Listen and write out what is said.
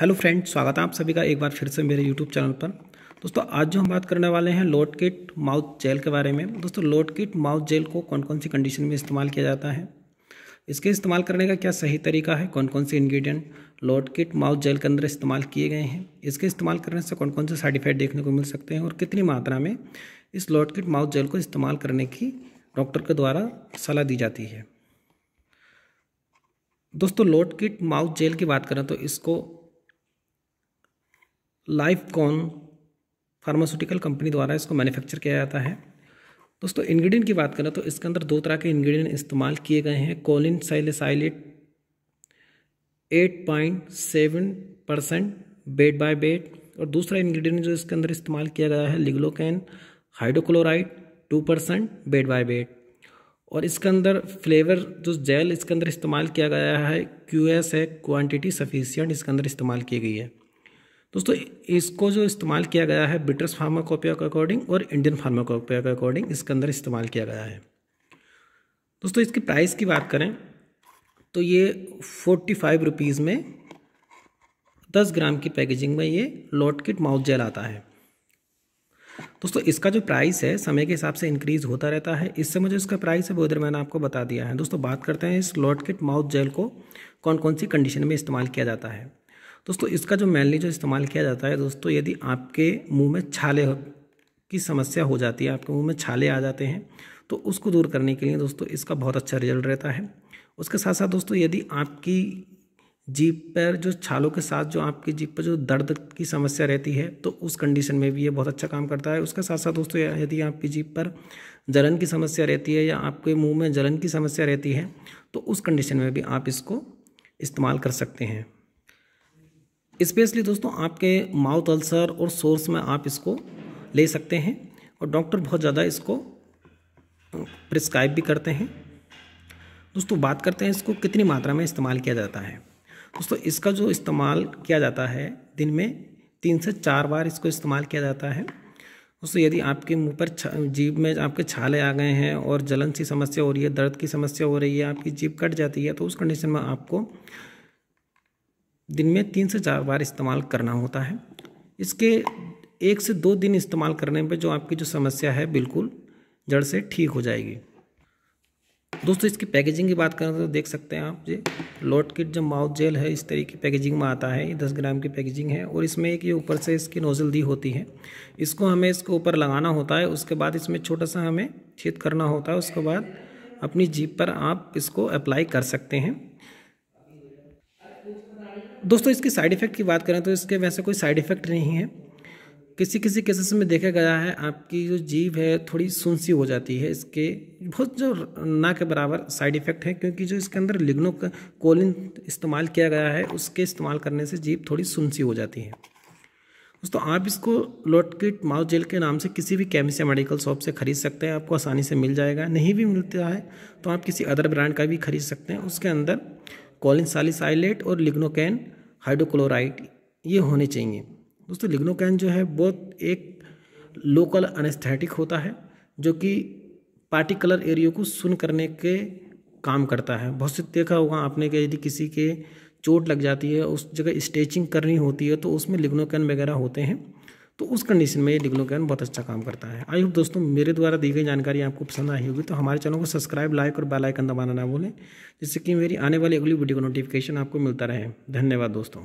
hello friends स्वागत है आप सभी का एक बार फिर से मेरे यूट्यूब चैनल पर दोस्तों आज जो हम बात करने वाले हैं लोड किट माउथ जेल के बारे में दोस्तों लोड किट माउथ जेल को कौन कौन सी कंडीशन में इस्तेमाल किया जाता है इसके इस्तेमाल करने का क्या सही तरीका है कौन कौन से इंग्रेडिएंट लोड किट माउथ जेल के अंदर इस्तेमाल किए गए हैं इसके इस्तेमाल करने से कौन कौन से साइड इफेक्ट देखने को मिल सकते हैं और कितनी मात्रा में इस लोड किट माउथ जेल को इस्तेमाल करने की डॉक्टर के द्वारा सलाह दी जाती है दोस्तों लोड किट माउथ जेल की बात करें तो इसको लाइफ कॉन फार्मास्यूटिकल कंपनी द्वारा इसको मैन्युफैक्चर किया जाता है दोस्तों इंग्रेडिएंट की बात करें तो इसके अंदर दो तरह के इंग्रेडिएंट इस्तेमाल किए गए हैं choline salicylate eight point seven percent weight by weight और दूसरा इंग्रेडिएंट जो इसके अंदर इस्तेमाल किया गया है lignocaine hydrochloride two percent weight by weight और इसके अंदर फ्लेवर जो जेल इसके अंदर इस्तेमाल किया गया है क्यू है क्वांटिटी सफिशियंट इसके अंदर इस्तेमाल की गई है दोस्तों इसको जो इस्तेमाल किया गया है ब्रिटिश फार्माकोपिया के अकॉर्डिंग और इंडियन फार्माकोपिया के अकॉर्डिंग इसके अंदर इस्तेमाल किया गया है दोस्तों इसकी प्राइस की बात करें तो ये फोर्टी फाइव रुपीज़ में दस ग्राम की पैकेजिंग में ये लॉट किट माउथ जेल आता है दोस्तों इसका जो प्राइस है समय के हिसाब से इंक्रीज होता रहता है इससे मुझे इसका प्राइस है वो इधर मैंने आपको बता दिया है दोस्तों बात करते हैं इस लॉट किट माउथ जेल को कौन कौन सी कंडीशन में इस्तेमाल किया जाता है दोस्तों इसका जो मेनली जो इस्तेमाल किया जाता है दोस्तों यदि आपके मुंह में छाले की समस्या हो जाती है आपके मुंह में छाले आ जाते हैं तो उसको दूर करने के लिए दोस्तों इसका बहुत अच्छा रिजल्ट रहता है उसके साथ साथ दोस्तों यदि आपकी जीप पर जो छालों के साथ जो आपकी जीप पर जो दर्द की समस्या रहती है तो उस कंडीशन में भी ये बहुत अच्छा काम करता है उसके साथ साथ दोस्तों यदि आपकी जीप पर जलन की समस्या रहती है या आपके मुंह में जलन की समस्या रहती है तो उस कंडीशन में भी आप इसको इस्तेमाल कर सकते हैं स्पेशली दोस्तों आपके माउथ अल्सर और सोर्स में आप इसको ले सकते हैं और डॉक्टर बहुत ज़्यादा इसको प्रिस्क्राइब भी करते हैं दोस्तों बात करते हैं इसको कितनी मात्रा में इस्तेमाल किया जाता है दोस्तों इसका जो इस्तेमाल किया जाता है दिन में तीन से चार बार इसको इस्तेमाल किया जाता है दोस्तों यदि आपके मुंह पर जीभ में आपके छाले आ गए हैं और जलन सी समस्या हो रही है दर्द की समस्या हो रही है आपकी जीभ कट जाती है तो उस कंडीशन में आपको दिन में तीन से चार बार इस्तेमाल करना होता है इसके एक से दो दिन इस्तेमाल करने पर जो आपकी जो समस्या है बिल्कुल जड़ से ठीक हो जाएगी दोस्तों इसकी पैकेजिंग की बात करें तो देख सकते हैं आप ये लॉट किट जो माउथ जेल है इस तरह की पैकेजिंग में आता है ये दस ग्राम की पैकेजिंग है और इसमें एक ये ऊपर से इसकी नोज़ल दी होती है इसको हमें इसको ऊपर लगाना होता है उसके बाद इसमें छोटा सा हमें छेद करना होता है उसके बाद अपनी जीप पर आप इसको अप्लाई कर सकते हैं दोस्तों इसकी साइड इफ़ेक्ट की बात करें तो इसके वैसे कोई साइड इफ़ेक्ट नहीं है किसी किसी केसेस में देखा गया है आपकी जो जीभ है थोड़ी सुनसी हो जाती है इसके बहुत जो ना के बराबर साइड इफ़ेक्ट है क्योंकि जो इसके अंदर लिग्नो कोलिन इस्तेमाल किया गया है उसके इस्तेमाल करने से जीभ थोड़ी सुनसी हो जाती है दोस्तों आप इसको लोटकिट माउथ जेल के नाम से किसी भी केमिस्ट या मेडिकल शॉप से खरीद सकते हैं आपको आसानी से मिल जाएगा नहीं भी मिलता है तो आप किसी अदर ब्रांड का भी खरीद सकते हैं उसके अंदर कॉलिन सालिसाइलेट और लिग्नोकैन हाइड्रोक्लोराइड ये होने चाहिए दोस्तों लिग्नोकैन जो है बहुत एक लोकल अनेस्थेटिक होता है जो कि पार्टिकुलर एरियो को सुन करने के काम करता है बहुत से देखा होगा आपने कि यदि किसी के चोट लग जाती है उस जगह स्टेचिंग करनी होती है तो उसमें लिग्नोकैन वगैरह होते हैं तो उस कंडीशन में ये डिग्लोकैन बहुत अच्छा काम करता है आई होप दोस्तों मेरे द्वारा दी गई जानकारी आपको पसंद आई होगी तो हमारे चैनल को सब्सक्राइब लाइक और बेल आइकन दबाना ना भूलें जिससे कि मेरी आने वाली अगली वीडियो का नोटिफिकेशन आपको मिलता रहे धन्यवाद दोस्तों